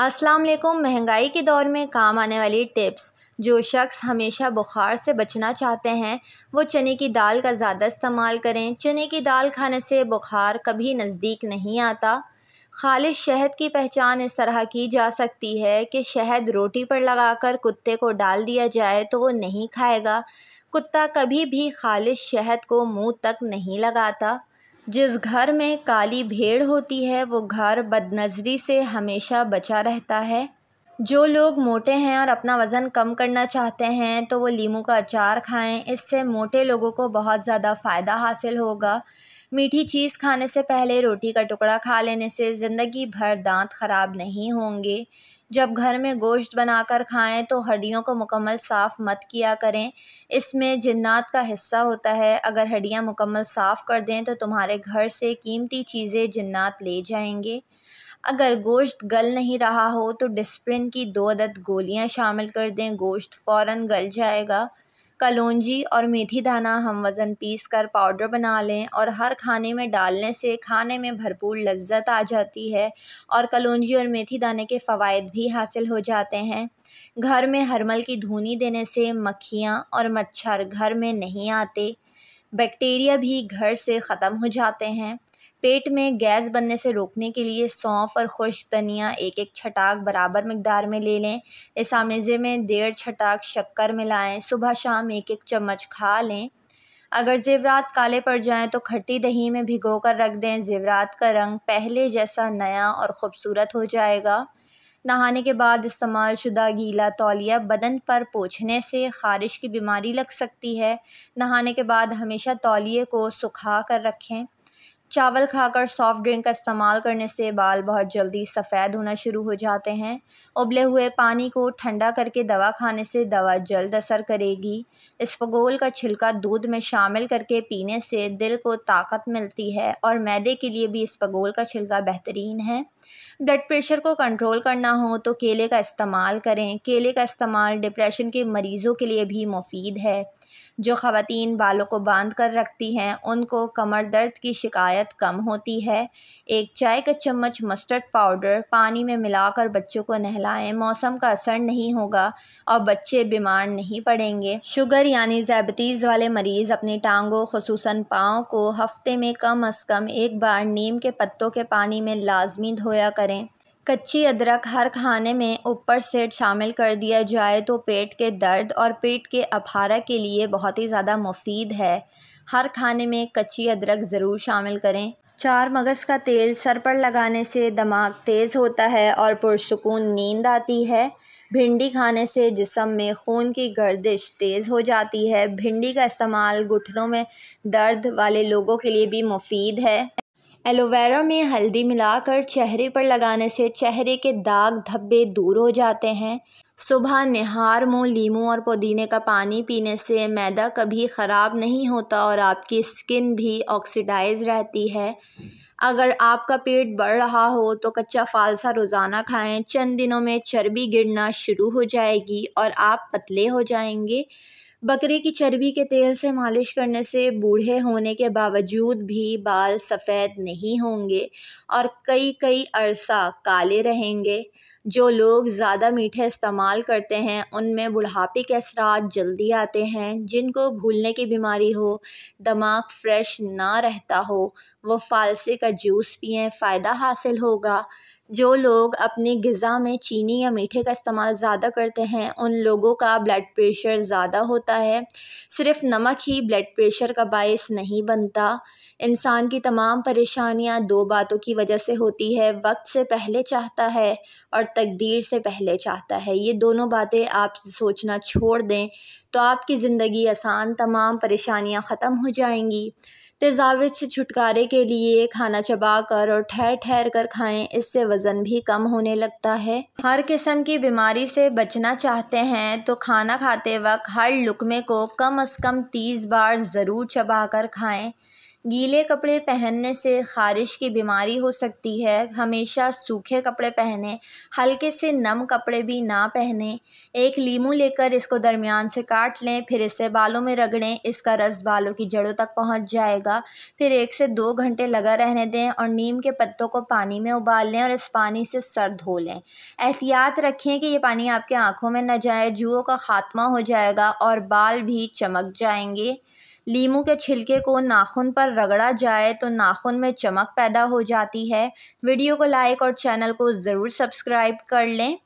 अस्सलाम वालेकुम महंगाई के दौर में काम आने वाली टिप्स जो शख्स हमेशा बुखार से बचना चाहते हैं वो चने की दाल का ज़्यादा इस्तेमाल करें चने की दाल खाने से बुखार कभी नज़दीक नहीं आता खालिश शहद की पहचान इस तरह की जा सकती है कि शहद रोटी पर लगाकर कुत्ते को डाल दिया जाए तो वो नहीं खाएगा कुत्ता कभी भी खालिश शहद को मुंह तक नहीं लगाता जिस घर में काली भेड़ होती है वो घर बदनज़री से हमेशा बचा रहता है जो लोग मोटे हैं और अपना वज़न कम करना चाहते हैं तो वो लीमू का अचार खाएं इससे मोटे लोगों को बहुत ज़्यादा फ़ायदा हासिल होगा मीठी चीज़ खाने से पहले रोटी का टुकड़ा खा लेने से ज़िंदगी भर दांत ख़राब नहीं होंगे जब घर में गोश्त बनाकर खाएँ तो हड्डियों को मुकम्मल साफ़ मत किया करें इसमें जिन्नात का हिस्सा होता है अगर हड्डियाँ मुकम्मल साफ़ कर दें तो तुम्हारे घर से कीमती चीज़ें जिन्नात ले जाएंगे अगर गोश्त गल नहीं रहा हो तो डिस्प्रिन की दो अदद गोलियाँ शामिल कर दें गोश्त फ़ौर गल जाएगा कलौजी और मेथी दाना हम वज़न पीस कर पाउडर बना लें और हर खाने में डालने से खाने में भरपूर लज्जत आ जाती है और कलौजी और मेथी दाने के फ़वाद भी हासिल हो जाते हैं घर में हरमल की धुनी देने से मक्खियाँ और मच्छर घर में नहीं आते बैक्टीरिया भी घर से ख़त्म हो जाते हैं पेट में गैस बनने से रोकने के लिए सौंफ और खुश्क धनिया एक एक छटाक बराबर मकदार में ले लें इस आमेज़े में डेढ़ छटाक शक्कर मिलाएं सुबह शाम एक एक चम्मच खा लें अगर ज़ेवरात काले पड़ जाएं तो खट्टी दही में भिगो कर रख दें ज़ेवरात का रंग पहले जैसा नया और ख़ूबसूरत हो जाएगा नहाने के बाद इस्तेमाल शुदा गीला तौलिया बदन पर पोछने से ख़ारिश की बीमारी लग सकती है नहाने के बाद हमेशा तौलिए को सुखा कर रखें चावल खाकर सॉफ़्ट ड्रिंक का इस्तेमाल करने से बाल बहुत जल्दी सफ़ेद होना शुरू हो जाते हैं उबले हुए पानी को ठंडा करके दवा खाने से दवा जल्द असर करेगी इसबगोल का छिलका दूध में शामिल करके पीने से दिल को ताकत मिलती है और मैदे के लिए भी इसबगोल का छिलका बेहतरीन है ब्लड प्रेशर को कंट्रोल करना हो तो केले का इस्तेमाल करें केले का इस्तेमाल डिप्रेशन के मरीज़ों के लिए भी मुफीद है जो ख़वातीन बालों को बांध कर रखती हैं उनको कमर दर्द की शिकायत कम होती है एक चाय का चम्मच मस्टर्ड पाउडर पानी में मिलाकर बच्चों को नहलाएं मौसम का असर नहीं होगा और बच्चे बीमार नहीं पड़ेंगे शुगर यानी जैबतीज़ वाले मरीज़ अपनी टांगों खसूस पाँव को हफ्ते में कम अज़ कम एक बार नीम के पत्तों के पानी में लाजमी धोया करें कच्ची अदरक हर खाने में ऊपर से शामिल कर दिया जाए तो पेट के दर्द और पेट के अपहारा के लिए बहुत ही ज़्यादा मुफीद है हर खाने में कच्ची अदरक ज़रूर शामिल करें चार मगज़ का तेल सर पर लगाने से दिमाग तेज़ होता है और पुरसकून नींद आती है भिंडी खाने से जिसम में खून की गर्दिश तेज़ हो जाती है भिंडी का इस्तेमाल घुटनों में दर्द वाले लोगों के लिए भी मुफीद है एलोवेरा में हल्दी मिलाकर चेहरे पर लगाने से चेहरे के दाग धब्बे दूर हो जाते हैं सुबह निहार मुँह लीमू और पुदीने का पानी पीने से मैदा कभी ख़राब नहीं होता और आपकी स्किन भी ऑक्सीडाइज रहती है अगर आपका पेट बढ़ रहा हो तो कच्चा फालसा रोज़ाना खाएं चंद दिनों में चर्बी गिरना शुरू हो जाएगी और आप पतले हो जाएंगे बकरे की चर्बी के तेल से मालिश करने से बूढ़े होने के बावजूद भी बाल सफ़ेद नहीं होंगे और कई कई अरसा काले रहेंगे जो लोग ज़्यादा मीठे इस्तेमाल करते हैं उनमें बुढ़ापे के असरा जल्दी आते हैं जिनको भूलने की बीमारी हो दिमाग फ्रेश ना रहता हो वो फालसे का जूस पिएं फ़ायदा हासिल होगा जो लोग अपनी गज़ा में चीनी या मीठे का इस्तेमाल ज़्यादा करते हैं उन लोगों का ब्लड प्रेशर ज़्यादा होता है सिर्फ़ नमक ही ब्लड प्रेशर का बायस नहीं बनता इंसान की तमाम परेशानियां दो बातों की वजह से होती है वक्त से पहले चाहता है और तकदीर से पहले चाहता है ये दोनों बातें आप सोचना छोड़ दें तो आपकी ज़िंदगी आसान तमाम परेशानियाँ ख़त्म हो जाएंगी तेजावित से छुटकारे के लिए खाना चबा कर और ठहर ठहर कर खाएं इससे वज़न भी कम होने लगता है हर किस्म की बीमारी से बचना चाहते हैं तो खाना खाते वक्त हर लुकमे को कम अज़ कम तीस बार ज़रूर चबा कर खाएँ गीले कपड़े पहनने से ख़ारिश की बीमारी हो सकती है हमेशा सूखे कपड़े पहने हल्के से नम कपड़े भी ना पहने एक लीमू लेकर इसको दरमियान से काट लें फिर इसे बालों में रगड़ें इसका रस बालों की जड़ों तक पहुंच जाएगा फिर एक से दो घंटे लगा रहने दें और नीम के पत्तों को पानी में उबाल लें और इस पानी से सर धो लें एहतियात रखें कि ये पानी आपके आँखों में न जाए जुओं का ख़ात्मा हो जाएगा और बाल भी चमक जाएंगे लीमू के छिलके को नाख़ून पर रगड़ा जाए तो नाख़ून में चमक पैदा हो जाती है वीडियो को लाइक और चैनल को ज़रूर सब्सक्राइब कर लें